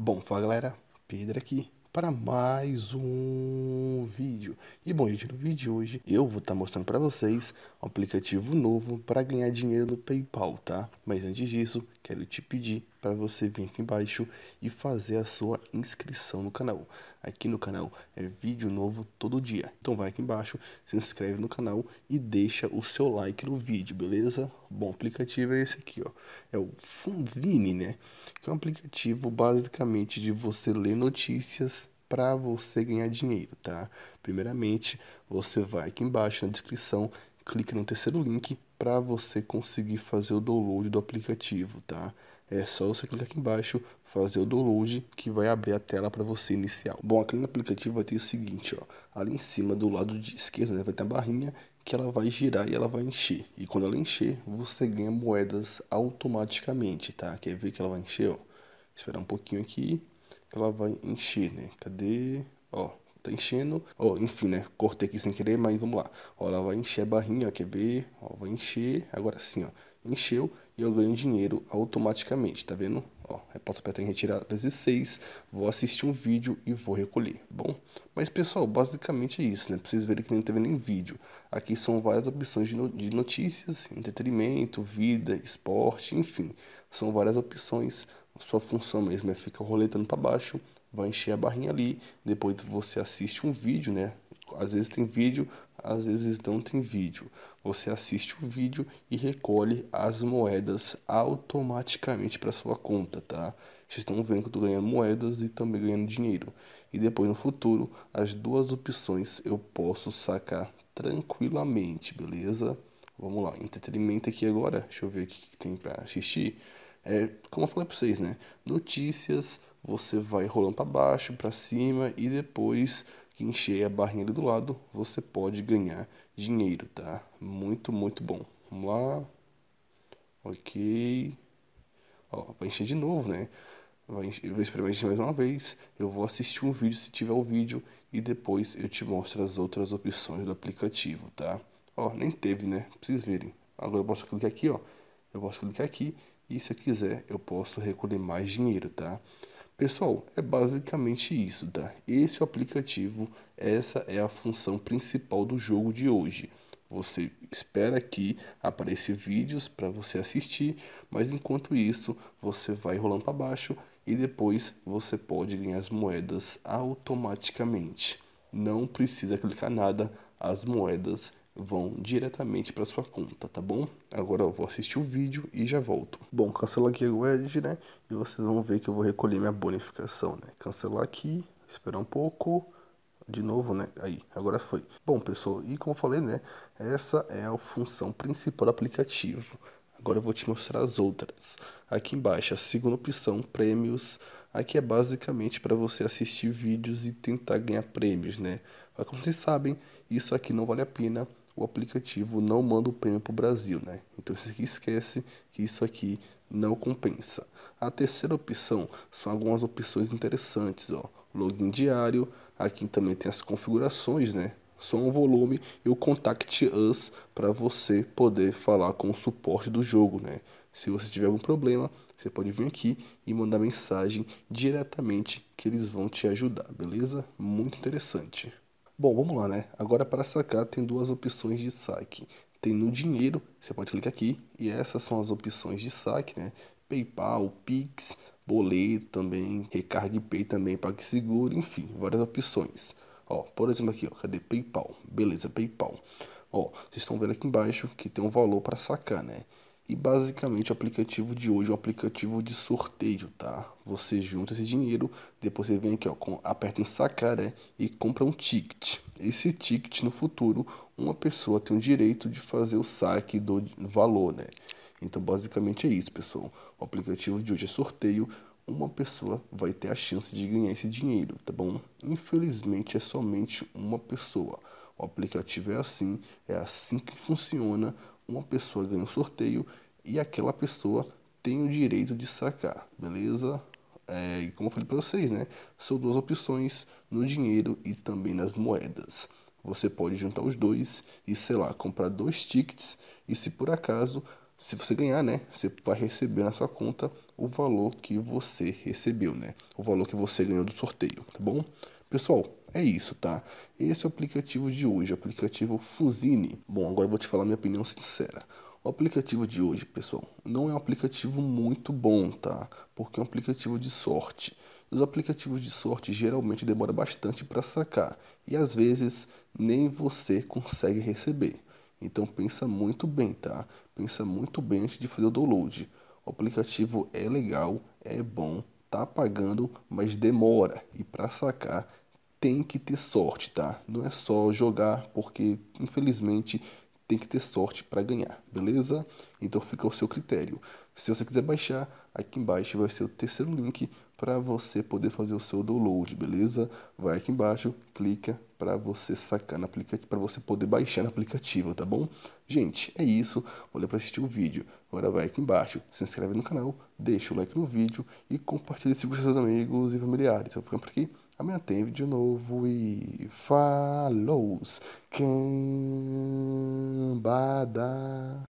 Bom, fala galera, Pedro aqui para mais um vídeo. E bom, gente, no vídeo de hoje eu vou estar tá mostrando para vocês um aplicativo novo para ganhar dinheiro no PayPal, tá? Mas antes disso, quero te pedir para você vir aqui embaixo e fazer a sua inscrição no canal. Aqui no canal é vídeo novo todo dia. Então vai aqui embaixo, se inscreve no canal e deixa o seu like no vídeo, beleza? Bom, o aplicativo é esse aqui, ó. É o Fundvini, né? Que é um aplicativo basicamente de você ler notícias para você ganhar dinheiro, tá? Primeiramente, você vai aqui embaixo na descrição, clique no terceiro link para você conseguir fazer o download do aplicativo, tá? É só você clicar aqui embaixo, fazer o download, que vai abrir a tela para você inicial. Bom, aqui no aplicativo vai ter o seguinte, ó. Ali em cima, do lado de esquerdo, né, vai ter a barrinha que ela vai girar e ela vai encher. E quando ela encher, você ganha moedas automaticamente, tá? Quer ver que ela vai encher, ó? Esperar um pouquinho aqui, ela vai encher, né? Cadê? Ó, tá enchendo. oh, enfim, né? Cortei aqui sem querer, mas vamos lá. Ó, ela vai encher a barrinha, ó, quer ver? Ó, vai encher. Agora sim, ó. Encheu e eu ganho dinheiro automaticamente, tá vendo? Ó, eu posso apertar em retirar vezes 6, vou assistir um vídeo e vou recolher, tá bom? Mas pessoal, basicamente é isso, né? Pra vocês verem que não teve nem vídeo. Aqui são várias opções de, no de notícias, entretenimento, vida, esporte, enfim. São várias opções, sua função mesmo é ficar roletando para baixo vai encher a barrinha ali. Depois você assiste um vídeo, né? Às vezes tem vídeo, às vezes não tem vídeo. Você assiste o vídeo e recolhe as moedas automaticamente para sua conta, tá? Vocês estão vendo que eu tô ganhando moedas e também ganhando dinheiro. E depois no futuro, as duas opções eu posso sacar tranquilamente, beleza? Vamos lá, entretenimento aqui agora. Deixa eu ver o que tem para assistir. É, como eu falei para vocês, né? Notícias, você vai rolando para baixo, para cima e depois que encher a barrinha ali do lado, você pode ganhar dinheiro, tá? Muito, muito bom. Vamos lá. Ok. Ó, vai encher de novo, né? Vai encher, eu vou experimentar mais uma vez. Eu vou assistir um vídeo se tiver o um vídeo e depois eu te mostro as outras opções do aplicativo, tá? Ó, nem teve, né? Pra vocês verem. Agora eu posso clicar aqui, ó. Eu posso clicar aqui e se eu quiser eu posso recolher mais dinheiro, tá? Pessoal, é basicamente isso, tá? Esse é o aplicativo, essa é a função principal do jogo de hoje. Você espera que apareça vídeos para você assistir, mas enquanto isso, você vai rolando para baixo e depois você pode ganhar as moedas automaticamente. Não precisa clicar nada, as moedas vão diretamente para sua conta, tá bom? Agora eu vou assistir o vídeo e já volto. Bom, cancelar aqui o Edge, né? E vocês vão ver que eu vou recolher minha bonificação, né? Cancelar aqui, esperar um pouco de novo, né? Aí, agora foi. Bom, pessoal, e como eu falei, né? Essa é a função principal do aplicativo. Agora eu vou te mostrar as outras. Aqui embaixo, a segunda opção, prêmios. Aqui é basicamente para você assistir vídeos e tentar ganhar prêmios, né? Mas como vocês sabem, isso aqui não vale a pena o aplicativo não manda o prêmio para o Brasil, né? Então isso esquece que isso aqui não compensa. A terceira opção são algumas opções interessantes, ó. Login diário, aqui também tem as configurações, né? Som, um volume e o Contact Us para você poder falar com o suporte do jogo, né? Se você tiver algum problema, você pode vir aqui e mandar mensagem diretamente que eles vão te ajudar, beleza? Muito interessante. Bom, vamos lá, né? Agora para sacar tem duas opções de saque. Tem no dinheiro, você pode clicar aqui, e essas são as opções de saque, né? PayPal, Pix, boleto também, recarga pay também, PagSeguro, enfim, várias opções. Ó, por exemplo aqui, ó, cadê PayPal? Beleza, PayPal. Ó, vocês estão vendo aqui embaixo que tem um valor para sacar, né? E basicamente o aplicativo de hoje é um aplicativo de sorteio, tá? Você junta esse dinheiro, depois você vem aqui, ó, com, aperta em sacaré e compra um ticket. Esse ticket no futuro, uma pessoa tem o direito de fazer o saque do valor, né? Então basicamente é isso, pessoal. O aplicativo de hoje é sorteio, uma pessoa vai ter a chance de ganhar esse dinheiro, tá bom? Infelizmente é somente uma pessoa. O aplicativo é assim, é assim que funciona uma pessoa ganha um sorteio e aquela pessoa tem o direito de sacar, beleza? É, como eu falei para vocês, né? São duas opções no dinheiro e também nas moedas. Você pode juntar os dois e, sei lá, comprar dois tickets e se por acaso, se você ganhar, né, você vai receber na sua conta o valor que você recebeu, né? O valor que você ganhou do sorteio, tá bom? Pessoal, é isso, tá? Esse é o aplicativo de hoje, o aplicativo Fusine. Bom, agora eu vou te falar minha opinião sincera. O aplicativo de hoje, pessoal, não é um aplicativo muito bom, tá? Porque é um aplicativo de sorte. Os aplicativos de sorte geralmente demoram bastante para sacar e às vezes nem você consegue receber. Então pensa muito bem, tá? Pensa muito bem antes de fazer o download. O aplicativo é legal, é bom, tá pagando, mas demora e para sacar tem que ter sorte, tá? Não é só jogar, porque infelizmente tem que ter sorte para ganhar, beleza? Então fica ao seu critério. Se você quiser baixar, aqui embaixo vai ser o terceiro link para você poder fazer o seu download, beleza? Vai aqui embaixo, clica para você sacar na aplicativo, para você poder baixar no aplicativo, tá bom? Gente, é isso. Olha para assistir o vídeo. Agora vai aqui embaixo, se inscreve no canal, deixa o like no vídeo e compartilha esse com seus amigos e familiares. Eu ficar por aqui. Amanhã tem vídeo novo e falou cambada.